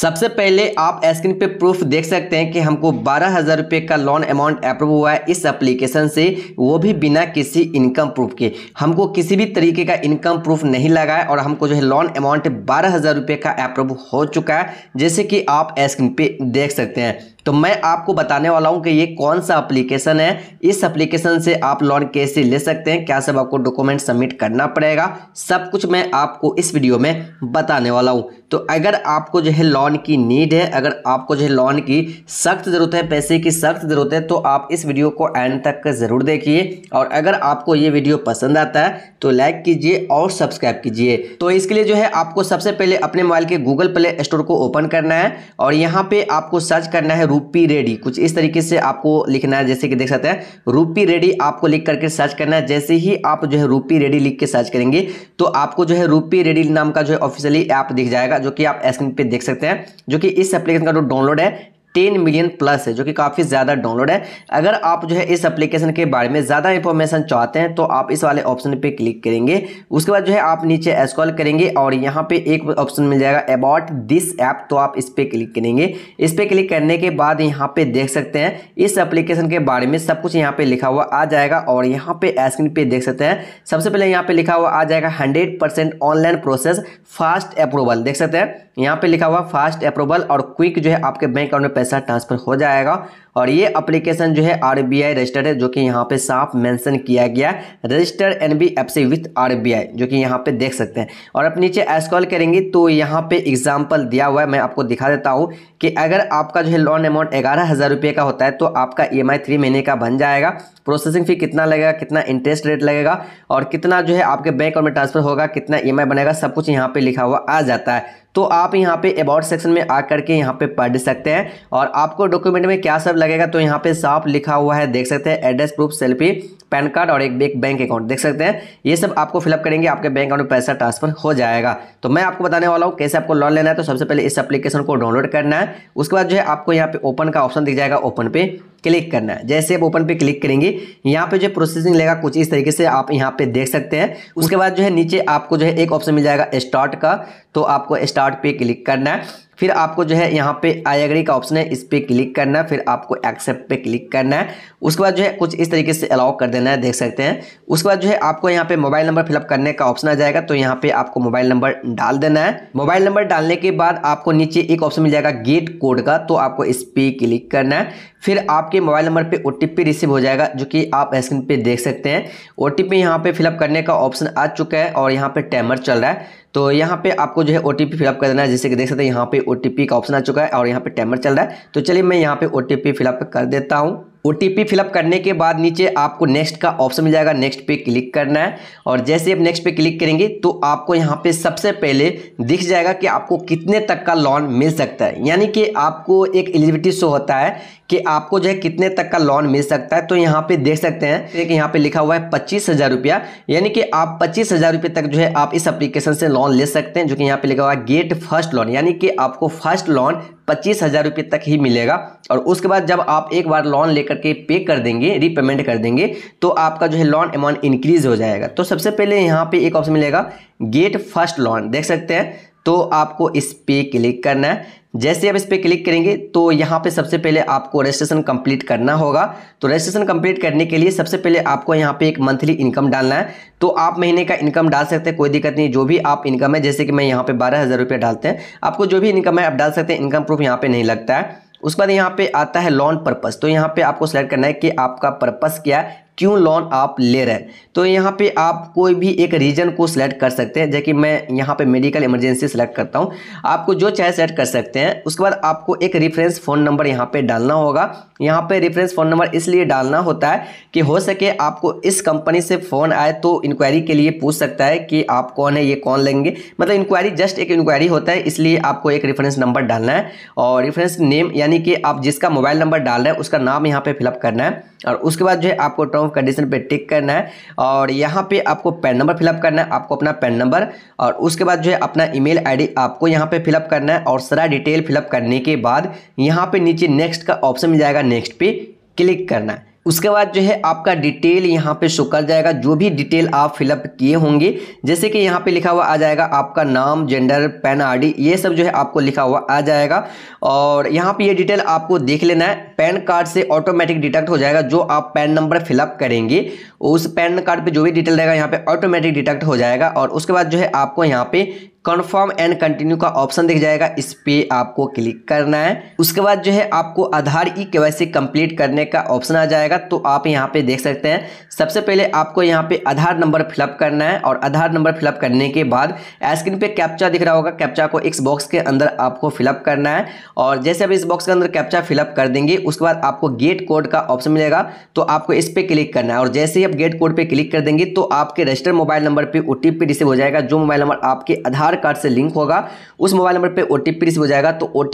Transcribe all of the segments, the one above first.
सबसे पहले आप स्क्रीन पे प्रूफ देख सकते हैं कि हमको बारह हज़ार रुपये का लोन अमाउंट अप्रूव हुआ है इस एप्लीकेशन से वो भी बिना किसी इनकम प्रूफ के हमको किसी भी तरीके का इनकम प्रूफ नहीं लगा है और हमको जो है लोन अमाउंट बारह हज़ार रुपये का अप्रूव हो चुका है जैसे कि आप स्क्रीन पे देख सकते हैं तो मैं आपको बताने वाला हूं कि ये कौन सा एप्लीकेशन है इस एप्लीकेशन से आप लोन कैसे ले सकते हैं क्या सब आपको डॉक्यूमेंट सबमिट करना पड़ेगा सब कुछ मैं आपको इस वीडियो में बताने वाला हूं तो अगर आपको जो है लोन की नीड है अगर आपको जो है लोन की सख्त ज़रूरत है पैसे की सख्त ज़रूरत है तो आप इस वीडियो को एंड तक ज़रूर देखिए और अगर आपको ये वीडियो पसंद आता है तो लाइक कीजिए और सब्सक्राइब कीजिए तो इसके लिए जो है आपको सबसे पहले अपने मोबाइल के गूगल प्ले स्टोर को ओपन करना है और यहाँ पर आपको सर्च करना है रूपी रेडी कुछ इस तरीके से आपको लिखना है जैसे कि देख सकते हैं रूपी रेडी आपको लिख करके सर्च करना है जैसे ही आप जो है रूपी रेडी लिख के सर्च करेंगे तो आपको जो है रूपी रेडी नाम का जो है ऑफिशियली ऐप दिख जाएगा जो कि आप स्क्रीन पे देख सकते हैं जो कि इस एप्लीकेशन का जो डाउनलोड है टेन मिलियन प्लस है जो कि काफ़ी ज़्यादा डाउनलोड है अगर आप जो है इस एप्लीकेशन के बारे में ज़्यादा इन्फॉर्मेशन चाहते हैं तो आप इस वाले ऑप्शन पे क्लिक करेंगे उसके बाद जो है आप नीचे स्क्रॉल करेंगे और यहाँ पे एक ऑप्शन मिल जाएगा अबाउट दिस ऐप तो आप इस पर क्लिक करेंगे इस पर क्लिक करने के बाद यहाँ पे देख सकते हैं इस अप्लीकेशन के बारे में सब कुछ यहाँ पे लिखा हुआ आ जाएगा और यहाँ पे स्क्रीन पे देख सकते हैं सबसे पहले यहाँ पे लिखा हुआ आ जाएगा hundred percent online process fast approval देख सकते हैं यहाँ पे लिखा हुआ फास्ट अप्रूवल और क्विक जो है आपके बैंक अकाउंट में पैसा ट्रांसफ़र हो जाएगा और ये एप्लीकेशन जो है आर बी आई रजिस्टर्ड है जो कि यहाँ पे साफ मेंशन किया गया है register N B F C with R B I जो कि यहाँ पे देख सकते हैं और आप नीचे कॉल करेंगे तो यहाँ पे एग्जाम्पल दिया हुआ है मैं आपको दिखा देता हूँ कि अगर आपका जो है लोन अमाउंट ग्यारह हज़ार रुपये का होता है तो आपका ई एम आई थ्री महीने का बन जाएगा प्रोसेसिंग फ़ी कितना लगेगा कितना इंटरेस्ट रेट लगेगा और कितना जो है आपके बैंक अकाउंट में ट्रांसफ़र होगा कितना ई एम आई बनेगा सब कुछ यहाँ पे लिखा हुआ आ जाता है तो आप यहाँ पे अबाउट सेक्शन में आ करके यहाँ पे पढ़ सकते हैं और आपको डॉक्यूमेंट में क्या सब लगेगा तो यहाँ पे साफ लिखा हुआ है देख सकते हैं address proof selfie PAN card और एक एक बैंक अकाउंट देख सकते हैं ये सब आपको फिलअप करेंगे आपके बैंक अकाउंट में पैसा ट्रांसफर हो जाएगा तो मैं आपको बताने वाला हूँ कैसे आपको लोन लेना है तो सबसे पहले इस एप्लीकेशन को डाउनलोड करना है उसके बाद जो है आपको यहाँ पे ओपन का ऑप्शन दिख जाएगा ओपन पे क्लिक करना है जैसे आप ओपन पे क्लिक करेंगे यहाँ पे जो प्रोसेसिंग लेगा कुछ इस तरीके से आप यहाँ पे देख सकते हैं उसके बाद जो है नीचे आपको जो है एक ऑप्शन मिल जाएगा स्टार्ट का तो आपको स्टार्ट पे क्लिक करना है फिर आपको जो है यहाँ पे आई एग्री का ऑप्शन है इस पर क्लिक करना है फिर आपको एक्सेप्ट पे क्लिक करना है उसके बाद जो है कुछ इस तरीके से अलाउ कर देना है देख सकते हैं उसके बाद जो है आपको यहाँ पे मोबाइल नंबर फिलअप करने का ऑप्शन आ जाएगा तो यहाँ पे आपको मोबाइल नंबर डाल देना है मोबाइल नंबर डालने के बाद आपको नीचे एक ऑप्शन मिल जाएगा गेट कोड का तो आपको इस पर क्लिक करना है फिर आपके आपके मोबाइल नंबर पे ओ रिसीव हो जाएगा जो कि आप स्क्रीन पे देख सकते हैं ओ टी पी यहाँ पर फिलअप करने का ऑप्शन आ चुका है और यहाँ पे टाइमर चल रहा है तो यहाँ पे आपको जो है ओ टी फिलअप कर देना है जैसे कि देख सकते हैं यहाँ पे ओ का ऑप्शन आ चुका है और यहाँ पे टाइमर चल रहा है तो चलिए मैं यहाँ पे ओ टी फिलअप कर देता हूँ ओ टी फिलअप करने के बाद नीचे आपको नेक्स्ट का ऑप्शन मिल जाएगा नेक्स्ट पे क्लिक करना है और जैसे आप नेक्स्ट पे क्लिक करेंगे तो आपको यहाँ पे सबसे पहले दिख जाएगा कि आपको कितने तक का लोन मिल सकता है यानी कि आपको एक एलिजिबिलिटी शो होता है कि आपको जो है कितने तक का लोन मिल सकता है तो यहाँ पे देख सकते हैं तो कि यहाँ पे लिखा हुआ है पच्चीस हज़ार रुपया यानी कि आप पच्चीस हज़ार रुपये तक जो है आप इस एप्लीकेशन से लोन ले सकते हैं जो कि यहाँ पे लिखा हुआ है गेट फर्स्ट लोन यानी कि आपको फर्स्ट लोन पच्चीस हज़ार रुपये तक ही मिलेगा और उसके बाद जब आप एक बार लोन लेकर करके पे कर देंगे रीपेमेंट कर देंगे तो आपका जो है लोन अमाउंट इंक्रीज हो जाएगा तो सबसे पहले यहाँ पे एक ऑप्शन मिलेगा गेट फर्स्ट लोन देख सकते हैं तो आपको इस पे क्लिक करना है जैसे आप इस पर क्लिक करेंगे तो यहाँ पे सबसे पहले आपको रजिस्ट्रेशन कंप्लीट करना होगा तो रजिस्ट्रेशन कंप्लीट करने के लिए सबसे पहले आपको यहाँ पे एक मंथली इनकम डालना है तो आप महीने का इनकम डाल सकते हैं कोई दिक्कत नहीं जो भी आप इनकम है जैसे कि मैं यहाँ पे बारह हज़ार रुपये डालते हैं आपको जो भी इनकम है आप डाल सकते हैं इनकम प्रूफ यहाँ पर नहीं लगता है उसके बाद यहाँ पे आता है लॉन पर्पस तो यहाँ पे आपको सेलेक्ट करना है कि आपका पर्पस क्या है क्यों लोन आप ले रहे हैं तो यहाँ पे आप कोई भी एक रीजन को सिलेक्ट कर सकते हैं जैसे कि मैं यहाँ पे मेडिकल इमरजेंसी सेलेक्ट करता हूँ आपको जो चाहे सेलेक्ट कर सकते हैं उसके बाद आपको एक रेफरेंस फ़ोन नंबर यहाँ पे डालना होगा यहाँ पे रेफरेंस फ़ोन नंबर इसलिए डालना होता है कि हो सके आपको इस कंपनी से फ़ोन आए तो इंक्वायरी के लिए पूछ सकता है कि आप कौन है ये कौन लेंगे मतलब इंक्वायरी जस्ट एक इंक्वायरी होता है इसलिए आपको एक रेफरेंस नंबर डालना है और रेफरेंस नेम यानी कि आप जिसका मोबाइल नंबर डाल रहे हैं उसका नाम यहाँ पर फिलअप करना है और उसके बाद जो है आपको टर्म हूँ कंडीशन पे टिक करना है और यहाँ पे आपको पैन नंबर फिलअप करना है आपको अपना पैन नंबर और उसके बाद जो है अपना ईमेल आईडी आपको यहाँ पे फिलअप करना है और सारा डिटेल फिलअप करने के बाद यहाँ पे नीचे नेक्स्ट का ऑप्शन मिल जाएगा नेक्स्ट पे क्लिक करना है उसके बाद जो है आपका डिटेल यहाँ पे शो कर जाएगा जो भी डिटेल आप फिलअप किए होंगे जैसे कि यहाँ पे लिखा हुआ आ जाएगा आपका नाम जेंडर पैन आईडी ये सब जो है आपको लिखा हुआ आ जाएगा और यहाँ पे ये डिटेल आपको देख लेना है पैन कार्ड से ऑटोमेटिक डिटेक्ट हो जाएगा जो आप पैन नंबर फिलअप करेंगे उस पैन कार्ड पर जो भी डिटेल रहेगा यहाँ पर ऑटोमेटिक डिटेक्ट हो जाएगा और उसके बाद जो है आपको यहाँ पर कन्फर्म एंड कंटिन्यू का ऑप्शन दिख जाएगा इस पर आपको क्लिक करना है उसके बाद जो है आपको आधार ई के वैसे कंप्लीट करने का ऑप्शन आ जाएगा तो आप यहाँ पे देख सकते हैं सबसे पहले आपको यहाँ पे आधार नंबर फिलअप करना है और आधार नंबर फिलअप करने के बाद स्क्रीन पे कैप्चा दिख रहा होगा कैप्चा को इस बॉक्स के अंदर आपको फिलअप करना है और जैसे आप इस बॉक्स के अंदर कैप्चा फिलअप कर देंगे उसके बाद आपको गेट कोड का ऑप्शन मिलेगा तो आपको इस पर क्लिक करना है और जैसे ही आप गेट कोड पर क्लिक कर देंगे तो आपके रजिस्टर्ड मोबाइल नंबर पर ओ रिसीव हो जाएगा जो मोबाइल नंबर आपके आधार आधार कार्ड से लिंक होगा उस मोबाइल नंबर पे ओ टी पी हो जाएगा तो ओ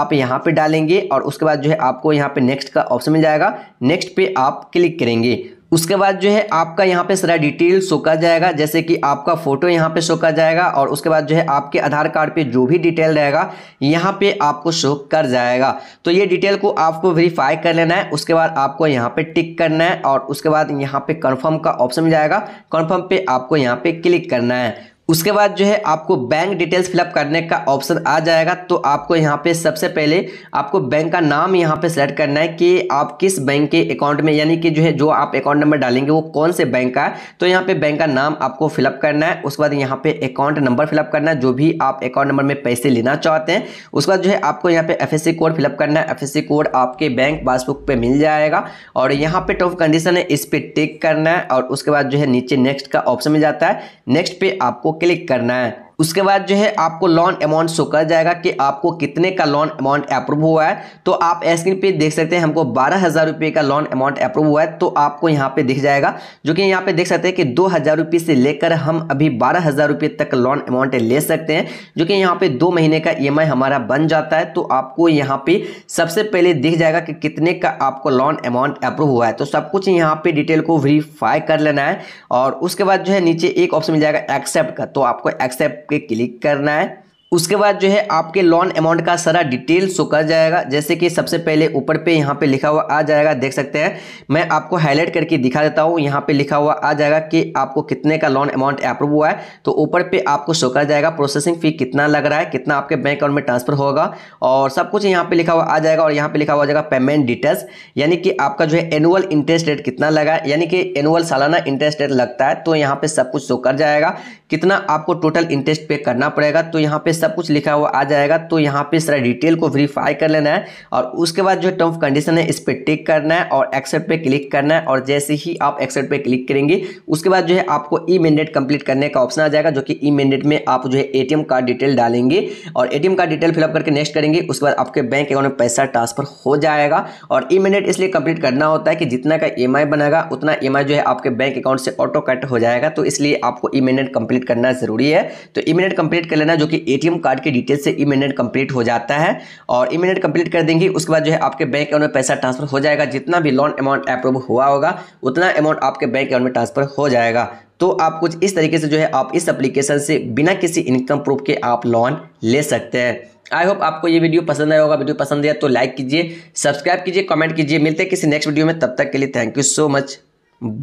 आप यहाँ पे डालेंगे और उसके बाद जो है आपको यहाँ पे नेक्स्ट का ऑप्शन मिल जाएगा नेक्स्ट पे आप क्लिक करेंगे उसके बाद जो है आपका यहाँ पे सारा डिटेल शो कर जाएगा जैसे कि आपका फोटो यहाँ पे शो कर जाएगा और उसके बाद जो है आपके आधार कार्ड पे जो भी डिटेल रहेगा यहाँ पे आपको शो कर जाएगा तो ये डिटेल को आपको वेरीफाई कर लेना है उसके बाद आपको यहाँ पे टिक करना है और उसके बाद यहाँ पे कन्फर्म का ऑप्शन मिल जाएगा कन्फर्म पर आपको यहाँ पर क्लिक करना है उसके बाद जो है आपको बैंक डिटेल्स फिलअप करने का ऑप्शन आ जाएगा तो आपको यहाँ पे सबसे पहले आपको बैंक का नाम यहाँ पे सेलेक्ट करना है कि आप किस बैंक के अकाउंट में यानी कि जो है जो आप अकाउंट नंबर डालेंगे वो कौन से बैंक का है तो यहाँ पे बैंक का नाम आपको फिलअप करना है उसके बाद यहाँ पे अकाउंट नंबर फिलअप करना है जो भी आप अकाउंट नंबर में पैसे लेना चाहते हैं उसके बाद जो है आपको यहाँ पे एफ कोड फिलअप करना है एफ कोड आपके बैंक पासबुक पर मिल जाएगा और यहाँ पे टर्म कंडीशन है इस पर टिक करना है और उसके बाद जो है नीचे नेक्स्ट का ऑप्शन मिल जाता है नेक्स्ट पे आपको क्लिक करना है उसके बाद जो है आपको लोन अमाउंट शो कर जाएगा कि आपको कितने का लोन अमाउंट अप्रूव हुआ है तो आप स्क्रीन पे देख सकते हैं हमको बारह हज़ार रुपये का लोन अमाउंट अप्रूव हुआ है तो आपको यहाँ पे दिख जाएगा जो कि यहाँ पे देख सकते हैं कि दो हज़ार रुपये से लेकर हम अभी बारह हज़ार रुपये तक लोन अमाउंट ले सकते हैं जो कि यहाँ पे दो महीने का ई e हमारा बन जाता है तो आपको यहाँ पे सबसे पहले दिख जाएगा कि कितने का आपको लोन अमाउंट अप्रूव हुआ है तो सब कुछ यहाँ पे डिटेल को वेरीफाई कर लेना है और उसके बाद जो है नीचे एक ऑप्शन मिल जाएगा एक्सेप्ट का तो आपको एक्सेप्ट पे क्लिक करना है उसके बाद जो है आपके लोन अमाउंट का सारा डिटेल शो कर जाएगा जैसे कि सबसे पहले ऊपर पे यहाँ पे लिखा हुआ आ जाएगा देख सकते हैं मैं आपको हाईलाइट करके दिखा देता हूँ यहाँ पे लिखा हुआ आ जाएगा कि आपको कितने का लोन अमाउंट अप्रूव हुआ है तो ऊपर पे आपको शो कर जाएगा प्रोसेसिंग फी कितना लग रहा है कितना आपके बैंक अकाउंट में ट्रांसफर होगा और सब कुछ यहाँ पर लिखा हुआ आ जाएगा और यहाँ पर लिखा हुआ जाएगा पेमेंट डिटेल्स यानी कि आपका जो है एनुअल इंटरेस्ट रेट कितना लगा है यानी कि एनुअल सालाना इंटरेस्ट रेट लगता है तो यहाँ पर सब कुछ शो कर जाएगा कितना आपको टोटल इंटरेस्ट पे करना पड़ेगा तो यहाँ पे सब कुछ लिखा हुआ आ जाएगा तो यहाँ पे सारा डिटेल को वेरीफाई कर लेना है और उसके बाद जो टर्म कंडीशन है इस पर टिक करना है और एक्सेप्ट पे क्लिक करना है और जैसे ही आप एक्सेप्ट पे क्लिक करेंगे उसके बाद जो है आपको ई मैंडेट कंप्लीट करने का ऑप्शन आ जाएगा जो कि ई मैंडेट में आप जो है एटीएम कार्ड डिटेल डालेंगे और एटीएम कार्ड डिटेल फिलअप करके नेक्स्ट करेंगे उसके बाद आपके बैंक अकाउंट में पैसा ट्रांसफर हो जाएगा और ई मैंडेट इसलिए कंप्लीट करना होता है कि जितना का ई e बनेगा उतना ई e जो है आपके बैंक अकाउंट से ऑटो कट हो जाएगा तो इसलिए आपको ई मैंडेट कंप्लीट करना जरूरी है तो ई मैंडेट कंप्लीट कर लेना जो कि ए एटीएम कार्ड के डिटेल से ई कंप्लीट हो जाता है और ई कंप्लीट कर देंगे उसके बाद जो है आपके बैंक अकाउंट में पैसा ट्रांसफर हो जाएगा जितना भी लोन अमाउंट अप्रूव हुआ होगा उतना अमाउंट आपके बैंक अकाउंट में ट्रांसफर हो जाएगा तो आप कुछ इस तरीके से जो है आप इस एप्लीकेशन से बिना किसी इनकम प्रूफ के आप लोन ले सकते हैं आई होप आपको ये वीडियो पसंद आया होगा वीडियो पसंद आया तो लाइक कीजिए सब्सक्राइब कीजिए कमेंट कीजिए मिलते हैं किसी नेक्स्ट वीडियो में तब तक के लिए thank you so much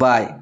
bye